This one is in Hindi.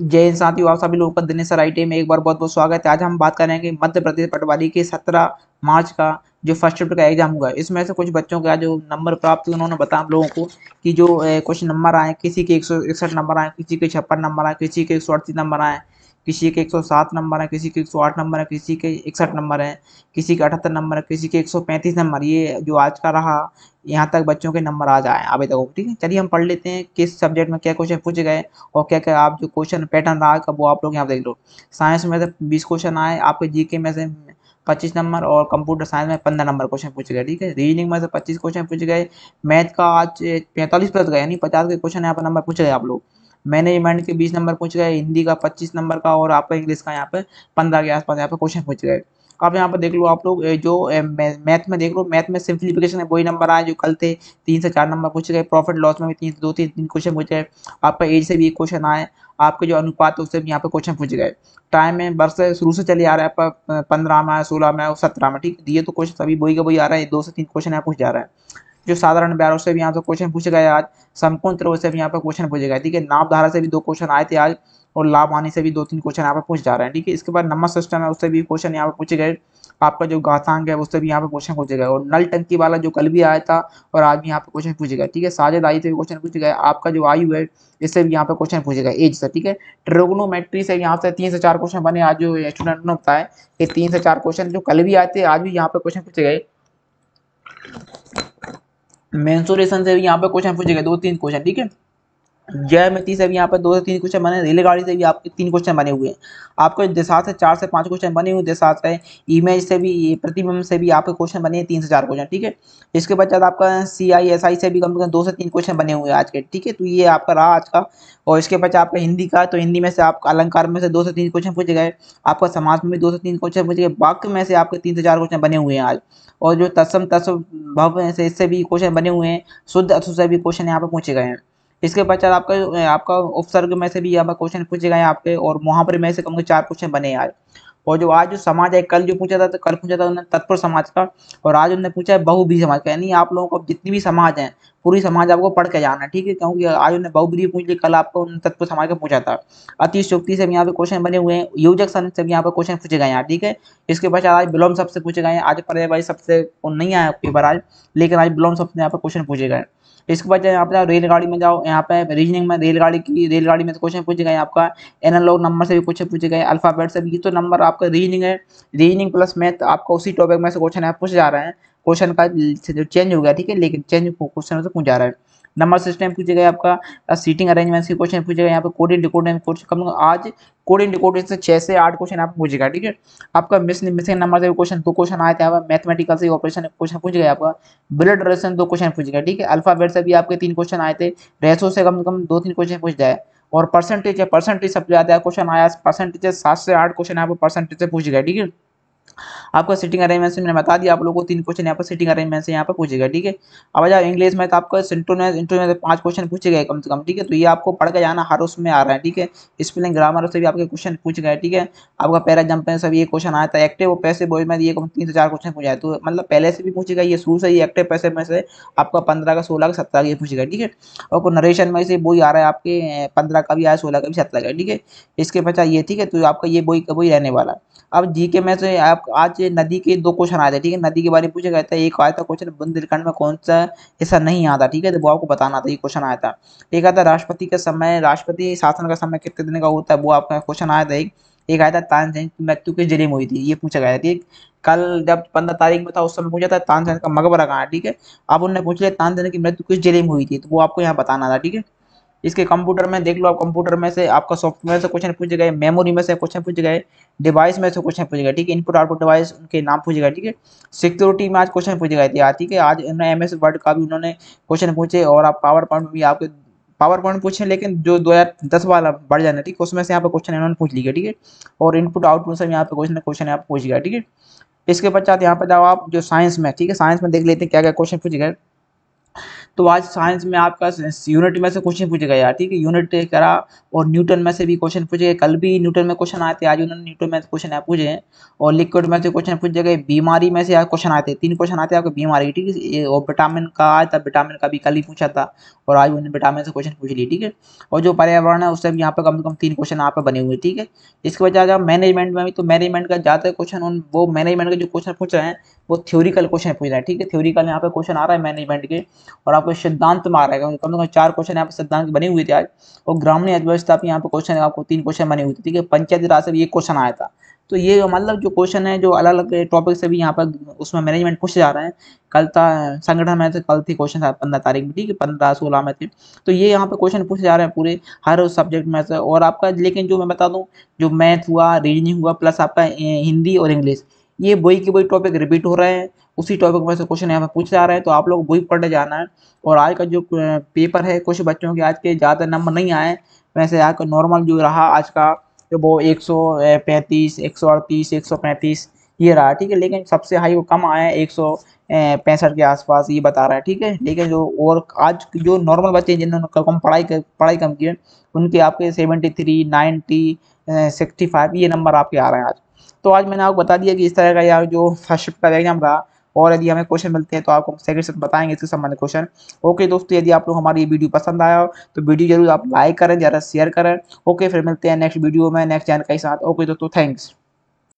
जय हिंद साथियों आप सभी लोगों का दिनेश सर आई में एक बार बहुत बहुत स्वागत है आज हम बात करेंगे मध्य प्रदेश पटवारी के 17 मार्च का जो फर्स्ट शिफ्ट का एग्जाम हुआ इसमें से कुछ बच्चों का जो नंबर प्राप्त हुए उन्होंने बताया हम लोगों को कि जो कुछ नंबर आए किसी के एक नंबर आए किसी के छप्पन नंबर आए किसी के एक नंबर आए किसी के 107 नंबर है किसी के 108 नंबर है किसी के इकसठ नंबर है किसी के अठहत्तर नंबर है किसी के 135 नंबर ये जो आज का रहा यहाँ तक बच्चों के नंबर आ जाए अभी तक ठीक है चलिए हम पढ़ लेते हैं किस सब्जेक्ट में क्या क्वेश्चन पूछे गए और क्या क्या आप जो क्वेश्चन पैटर्न रहा वो आप लोग यहाँ देख लो साइंस में से बीस क्वेश्चन आए आपके जी में से पच्चीस नंबर और कंप्यूटर साइंस में पंद्रह नंबर क्वेश्चन पूछे गए ठीक है रीजनिंग में से पच्चीस क्वेश्चन पूछे गए मैथ का आज पैंतालीस प्लस गए यानी पचास के क्वेश्चन यहाँ पर नंबर पूछे गए आप लोग मैनेजमेंट के बीस नंबर पूछ गए हिंदी का पच्चीस नंबर का और आपका इंग्लिश का यहाँ पे पंद्रह के आसपास यहाँ पे क्वेश्चन पूछ गए आप यहाँ पर देख लो आप लोग जो मैथ में देख लो मैथ में सिंप्लीफिकेशन है वही नंबर आए जो कल थे तीन से चार नंबर पूछ गए प्रॉफिट लॉस में भी तीन दो तीन तीन क्वेश्चन पूछ गए आपका एज से भी एक क्वेश्चन आए आपके जो अनुपात है उससे भी यहाँ पे क्वेश्चन पूछ गए टाइम में वर्ष शुरू से चले आ रहा है आपका पंद्रह में सोलह में और सत्रह में ठीक ये तो क्वेश्चन सभी वही का वही आ रहा है दो से तीन क्वेश्चन यहाँ पूछ जा रहा है जो साधारण ब्यारों से भी यहाँ से क्वेश्चन पूछे गए आज समकोण त्रिभुज से भी यहाँ पर क्वेश्चन पूछे गए ठीक है नाप धारा से भी दो क्वेश्चन आए थे आज और हानि से भी दो तीन क्वेश्चन यहाँ पर पूछ जा रहे हैं ठीक है इसके बाद नंबर सिस्टम है उससे भी क्वेश्चन यहाँ पर पूछे गए आपका जो घातांक है उससे भी यहाँ पर क्वेश्चन पूछे गए और नल टंकी वाला जो कल भी आया था और आज भी यहाँ पर क्वेश्चन पूछे गए ठीक है आई से भी क्वेश्चन पूछे गए आपका जो आयु है इससे भी यहाँ पर क्वेश्चन पूछे गए एज से ठीक है ट्रोगनोमेट्री से यहाँ से तीन से चार क्वेश्चन बने आज जो स्टूडेंट ने बताया कि तीन से चार क्वेश्चन जो कल भी आए थे आज भी यहाँ पर क्वेश्चन पूछे गए मैंसोरेशन से यहाँ पे क्वेश्चन पूछेगा दो तीन क्वेश्चन ठीक है ज्यामिति से भी यहाँ पर दो से तीन क्वेश्चन बने रेलगाड़ी से भी आपके तीन क्वेश्चन बने हुए हैं आपको दिशा से चार से पांच क्वेश्चन बने हुए देशात से इमेज से भी प्रतिबिंब से भी आपके क्वेश्चन बने हैं तीन से चार क्वेश्चन ठीक है इसके बाद आपका सी आई एस आई से भी कम से कम दो से तीन क्वेश्चन बने हुए हैं आज के ठीक है तो ये आपका रहा आज का और इसके बाद आपका हिंदी का तो हिंदी में से आपका अलंकार में से दो से तीन क्वेश्चन पूछे गए आपका समाज में भी दो से तीन क्वेश्चन पूछे गए वाक्य में से आपके तीन से चार क्वेश्चन बने हुए हैं आज और जो तस्म तस्व भव से इससे भी क्वेश्चन बने हुए हैं शुद्ध अशुद्ध से भी क्वेश्चन यहाँ पर पूछे गए हैं इसके पश्चात आपका आपका उपसर्ग में से भी यहाँ पर क्वेश्चन पूछे गए आपके और वहाँ पर मैं से कम चार क्वेश्चन बने आज और जो आज जो समाज है कल जो पूछा था तो कल पूछा था उन्होंने तत्पर समाज का और आज उन्होंने पूछा है बहुबी समाज का यानी आप लोगों को जितनी भी समाज है पूरी समाज आपको पढ़ के जाना है ठीक है क्योंकि आज उन्होंने बहुबरी पूछ ली कल आपको उन्होंने समाज का पूछा था शुक्ति से भी यहाँ पे क्वेश्चन बने हुए हैं योजक सन से भी यहाँ पे क्वेश्चन पूछे गए हैं ठीक है इसके पश्चात आज बिलोम सबसे पूछे गए हैं आज पर्यावरण सबसे नहीं आया पेपर आज लेकिन आज बिलोम सबसे यहाँ पर क्वेश्चन पूछे गए हैं इसके बाद चाहे आप रेलगाड़ी में जाओ यहाँ पे रीजनिंग में रेलगाड़ी की रेलगाड़ी में तो क्वेश्चन पूछे गए आपका एनालॉग नंबर से भी क्वेश्चन पूछे गए अल्फाबेट से भी ये तो नंबर आपका रीजनिंग है रीजनिंग प्लस मैथ आपका उसी टॉपिक में से क्वेश्चन है पूछ जा रहे हैं क्वेश्चन का चेंज हो गया ठीक है लेकिन चेंज क्वेश्चन से पूछ जा रहा है नंबर सिस्टम पूछे गए आपका सीटिंग अरेंजमेंट के क्वेश्चन पूछे गए यहाँ पे कोड एंड डिकोड क्वेश्चन आज कोड एंड डिकोड से छः से आठ क्वेश्चन आपको पूछेगा ठीक है आपका मिस मिसिंग नंबर से क्वेश्चन दो क्वेश्चन आए थे आप मैथमेटिकल से ऑपरेशन क्वेश्चन पूछ गया आपका ब्लड रेशन दो क्वेश्चन पूछ गया ठीक है अल्फाबेट से भी आपके तीन क्वेश्चन आए थे रेसो से कम से कम दो तीन क्वेश्चन पूछ जाए और परसेंटेज है परसेंटेज सबसे ज़्यादा क्वेश्चन आया परसेंटेज सात से आठ क्वेश्चन आपको परसेंटेज से पूछ गया ठीक है आपका सिटिंग अरेंजमेंट से मैंने बता दिया आप लोगों को तीन क्वेश्चन यहाँ पर सिटिंग अरेंजमेंट से यहाँ पर पूछेगा ठीक है अब आज इंग्लिश में तो आपका सेंटो में में तो पाँच क्वेश्चन पूछे गए कम से कम ठीक है तो ये आपको पढ़ के जाना हर उसमें आ रहा है ठीक है स्पेलिंग ग्रामर से भी आपके क्वेश्चन पूछ गए ठीक है आपका पैरा जंप में सभी ये क्वेश्चन आया था एक्टिव पैसे बोल में ये तीन से चार क्वेश्चन पूछा है तो मतलब पहले से भी पूछेगा ये शुरू से ही एक्टिव पैसे में से आपका पंद्रह का सोलह का सत्रह का ये पूछेगा ठीक है और नरेशन में से वही आ रहा है आपके पंद्रह का भी आया सोलह का भी सत्रह का ठीक है इसके पश्चात ये ठीक है तो आपका ये कब ही रहने वाला अब जी के में से आप आज नदी के दो क्वेश्चन आए थे ठीक है नदी के बारे में पूछा गया था एक आया था क्वेश्चन बुंदेलखंड में कौन सा हिस्सा नहीं आता ठीक है तो वो आपको बताना था ये क्वेश्चन आया था एक आता राष्ट्रपति का समय राष्ट्रपति शासन का समय कितने दिन का होता है वो आपका क्वेश्चन आया था एक एक आया था तानसेन की मृत्यु किस जिले में हुई थी ये पूछा गया था कल जब पंद्रह तारीख में था उस समय पूछा था तानसेन का मकबरा कहाँ ठीक है अब उन्होंने पूछ लिया तानसेन की मृत्यु किस जिले में हुई थी तो वो आपको यहाँ बताना था ठीक है इसके कंप्यूटर में देख लो आप कंप्यूटर में से आपका सॉफ्टवेयर से क्वेश्चन पूछ गए मेमोरी में से क्वेश्चन पूछ गए डिवाइस में से क्वेश्चन पूछ गए ठीक है इनपुट आउटपुट डिवाइस उनके नाम पूछ गए ठीक है सिक्योरिटी में आज क्वेश्चन पूछ गए थे ठीक है आज उन्होंने एम एस वर्ड का भी उन्होंने क्वेश्चन पूछे और आप पावर पॉइंट भी आपके पावर पॉइंट पूछे लेकिन जो दो हज़ार दस वाला बढ़ जाना ठीक है उसमें से यहाँ पर क्वेश्चन इन्होंने पूछ लिया ठीक है और इनपुट आउटपुट से यहाँ पर क्वेश्चन क्वेश्चन यहाँ पूछ गया ठीक है इसके पश्चात यहाँ पर जाओ आप जो साइंस में ठीक है साइंस में देख लेते हैं क्या क्या क्वेश्चन पूछ गए तो आज साइंस में आपका यूनिट में से क्वेश्चन पूछेगा यार ठीक है यूनिट करा और न्यूटन में से भी क्वेश्चन पूछेगा कल भी न्यूटन में क्वेश्चन आए थे आज उन्होंने न्यूटन में क्वेश्चन है पूछे और लिक्विड में से क्वेश्चन पूछ गए बीमारी में से आज क्वेश्चन आते तीन क्वेश्चन आते आपको बीमारी ठीक है और विटामिन का आया था विटामिन का भी कल ही पूछा था और आज उन्होंने विटामिन से क्वेश्चन पूछ ली ठीक है और जो पर्यावरण है उससे भी यहाँ पर कम से कम तीन क्वेश्चन आप बने हुए ठीक है इसके बजाय मैनेजमेंट में भी तो मैनेजमेंट का ज़्यादा क्वेश्चन वो मैनेजमेंट के जो क्वेश्चन पूछ रहे हैं वो थ्योरिकल क्वेश्चन पूछ रहा है ठीक है थ्योरिकल यहाँ पे क्वेश्चन आ रहा है मैनेजमेंट के और आपको सिद्धांत में आ रहा है कम से कम चार क्वेश्चन यहाँ पे सिद्धांत बने हुए थे आज और ग्रामीण अर्थव्यवस्था पे यहाँ पे क्वेश्चन आपको तीन क्वेश्चन बने हुए थे ठीक है पंचायती राज से ये क्वेश्चन आया था तो ये मतलब जो क्वेश्चन है जो अलग अलग टॉपिक से भी यहाँ पर उसमें मैनेजमेंट पूछे जा रहे हैं कल था संगठन में कल थी क्वेश्चन पंद्रह तारीख में ठीक है पंद्रह सोलह में थे तो ये यहाँ पे क्वेश्चन पूछे जा रहे हैं पूरे हर सब्जेक्ट में से और आपका लेकिन जो मैं बता दूँ जो मैथ हुआ रीजनिंग हुआ प्लस आपका हिंदी और इंग्लिश ये वही के वही टॉपिक रिपीट हो रहे हैं उसी टॉपिक में से क्वेश्चन यहाँ पर पूछे जा रहे हैं तो आप लोग वही पढ़ने जाना है और आज का जो पेपर है कुछ बच्चों के आज के ज़्यादा नंबर नहीं आए वैसे आज का नॉर्मल जो रहा आज का तो वो एक सौ पैंतीस एक सौ अड़तीस एक सौ पैंतीस ये रहा ठीक है लेकिन सबसे हाई वो कम आया एक सौ पैंसठ के आसपास ये बता रहा है ठीक है लेकिन जो और आज जो नॉर्मल बच्चे हैं जिन्होंने कम पढ़ाई कर, पढ़ाई कम की है उनके आपके seventy three ninety sixty five ये नंबर आपके आ रहे हैं आज तो आज मैंने आपको बता दिया कि इस तरह का यार जो फर्स्ट शिफ्ट का एग्जाम रहा और यदि हमें क्वेश्चन मिलते हैं तो आपको सेकंड शिफ्ट बताएंगे इसके संबंध क्वेश्चन ओके दोस्तों यदि आप लोग हमारी वीडियो पसंद आया हो तो वीडियो जरूर आप लाइक करें ज़्यादा शेयर करें ओके फिर मिलते हैं नेक्स्ट वीडियो में नेक्स्ट जानकारी के साथ ओके दोस्तों थैंक्स